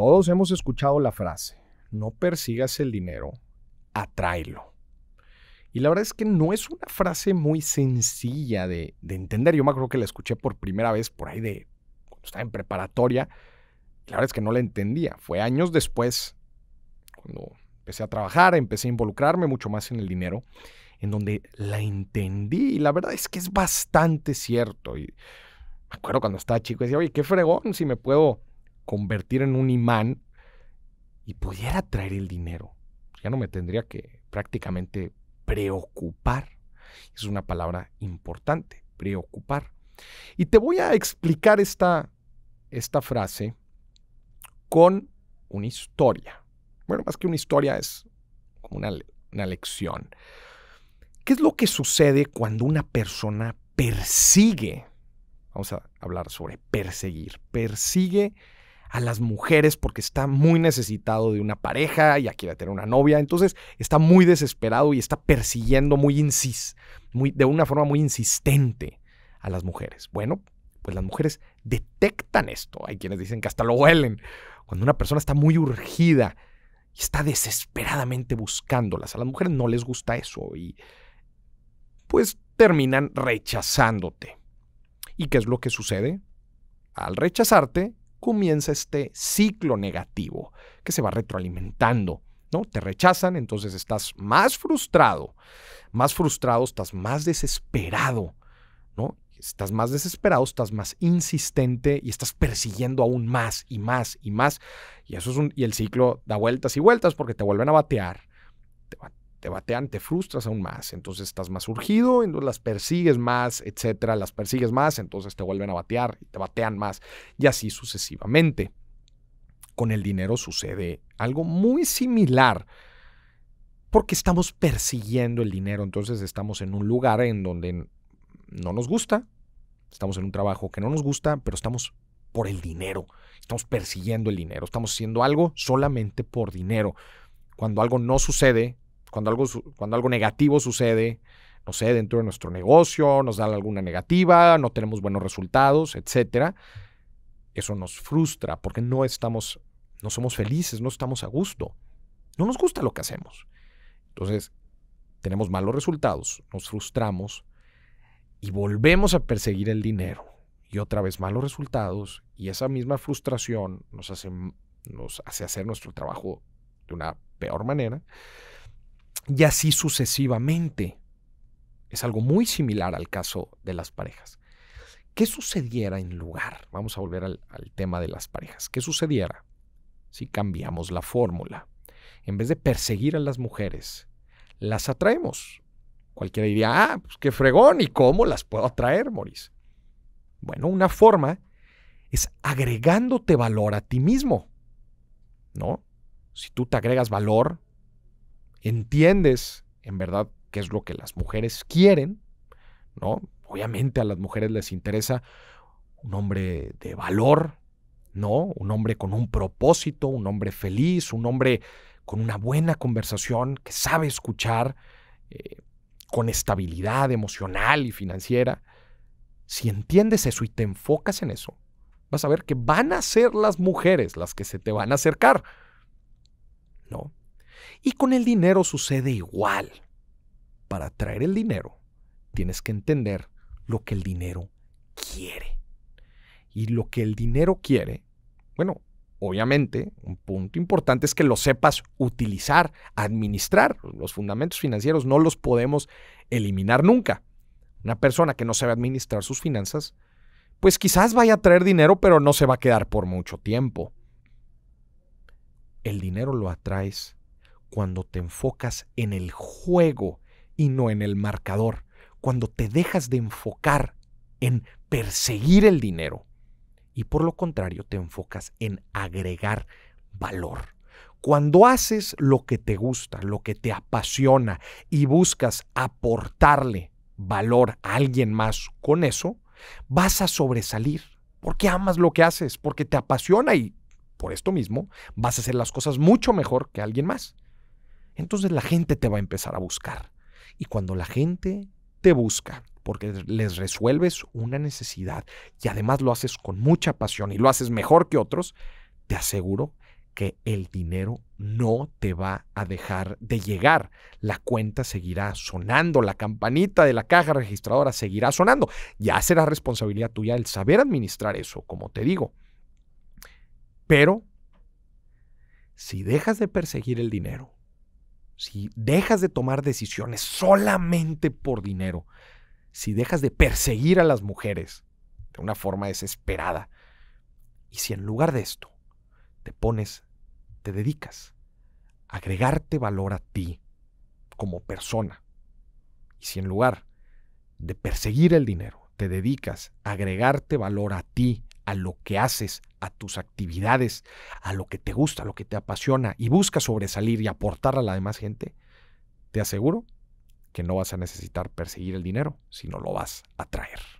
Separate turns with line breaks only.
Todos hemos escuchado la frase, no persigas el dinero, atráelo. Y la verdad es que no es una frase muy sencilla de, entender. Yo me acuerdo que la escuché por primera vez por ahí de cuando estaba en preparatoria. La verdad es que no la entendía. Fue años después, cuando empecé a trabajar, empecé a involucrarme mucho más en el dinero, en donde la entendí. Y la verdad es que es bastante cierto. Y me acuerdo cuando estaba chico, decía, oye, qué fregón si me puedo convertir en un imán y pudiera traer el dinero. Ya no me tendría que prácticamente preocupar. Es una palabra importante, preocupar. Y te voy a explicar esta, esta frase con una historia. Bueno, más que una historia es como una, una lección. ¿Qué es lo que sucede cuando una persona persigue? Vamos a hablar sobre perseguir. Persigue a las mujeres porque está muy necesitado de una pareja, y va a tener una novia, entonces está muy desesperado y está persiguiendo muy incis muy, de una forma muy insistente a las mujeres. Bueno, pues las mujeres detectan esto. Hay quienes dicen que hasta lo huelen. Cuando una persona está muy urgida y está desesperadamente buscándolas, a las mujeres no les gusta eso y pues terminan rechazándote. ¿Y qué es lo que sucede? Al rechazarte, comienza este ciclo negativo que se va retroalimentando. ¿no? Te rechazan, entonces estás más frustrado, más frustrado, estás más desesperado, ¿no? Estás más desesperado, estás más insistente y estás persiguiendo aún más y más y más. Y eso es un, y el ciclo da vueltas y vueltas porque te vuelven a batear, te, te batean, te frustras aún más. Entonces estás más urgido, entonces las persigues más, etcétera, las persigues más, entonces te vuelven a batear y te batean más, y así sucesivamente. Con el dinero sucede algo muy similar, porque estamos persiguiendo el dinero, entonces estamos en un lugar en donde no nos gusta, estamos en un trabajo que no nos gusta, pero estamos por el dinero, estamos persiguiendo el dinero, estamos haciendo algo solamente por dinero. Cuando algo no sucede, cuando algo, cuando algo negativo sucede, no sé, dentro de nuestro negocio, nos da alguna negativa, no tenemos buenos resultados, etcétera, eso nos frustra porque no estamos, no somos felices, no estamos a gusto. No nos gusta lo que hacemos. Entonces, tenemos malos resultados, nos frustramos y volvemos a perseguir el dinero. Y otra vez malos resultados y esa misma frustración nos hace, nos hace hacer nuestro trabajo de una peor manera y así sucesivamente. Es algo muy similar al caso de las parejas. ¿Qué sucediera en lugar? Vamos a volver al, tema de las parejas. ¿Qué sucediera si cambiamos la fórmula? En vez de perseguir a las mujeres, las atraemos. Cualquiera diría, ah, pues qué fregón, ¿y cómo las puedo atraer, Maurice? Bueno, una forma es agregándote valor a ti mismo, ¿no? Si tú te agregas valor, entiendes en verdad qué es lo que las mujeres quieren, ¿no? Obviamente a las mujeres les interesa un hombre de valor, ¿no? Un hombre con un propósito, un hombre feliz, un hombre con una buena conversación, que sabe escuchar, eh, con estabilidad emocional y financiera. Si entiendes eso y te enfocas en eso, vas a ver que van a ser las mujeres las que se te van a acercar, ¿no? Y con el dinero sucede igual. Para atraer el dinero, tienes que entender lo que el dinero quiere. Y lo que el dinero quiere, bueno, obviamente, un punto importante es que lo sepas utilizar, administrar. Los fundamentos financieros no los podemos eliminar nunca. Una persona que no sabe administrar sus finanzas, pues quizás vaya a traer dinero, pero no se va a quedar por mucho tiempo. El dinero lo atraes cuando te enfocas en el juego y no en el marcador, cuando te dejas de enfocar en perseguir el dinero y por lo contrario te enfocas en agregar valor. Cuando haces lo que te gusta, lo que te apasiona y buscas aportarle valor a alguien más con eso, vas a sobresalir porque amas lo que haces, porque te apasiona y por esto mismo vas a hacer las cosas mucho mejor que alguien más entonces la gente te va a empezar a buscar. Y cuando la gente te busca, porque les resuelves una necesidad y además lo haces con mucha pasión y lo haces mejor que otros, te aseguro que el dinero no te va a dejar de llegar. La cuenta seguirá sonando, la campanita de la caja registradora seguirá sonando. Ya será responsabilidad tuya el saber administrar eso, como te digo. Pero si dejas de perseguir el dinero si dejas de tomar decisiones solamente por dinero, si dejas de perseguir a las mujeres de una forma desesperada, y si en lugar de esto te pones, te dedicas a agregarte valor a ti como persona, y si en lugar de perseguir el dinero te dedicas a agregarte valor a ti a lo que haces, a tus actividades, a lo que te gusta, a lo que te apasiona y buscas sobresalir y aportar a la demás gente, te aseguro que no vas a necesitar perseguir el dinero, sino lo vas a traer.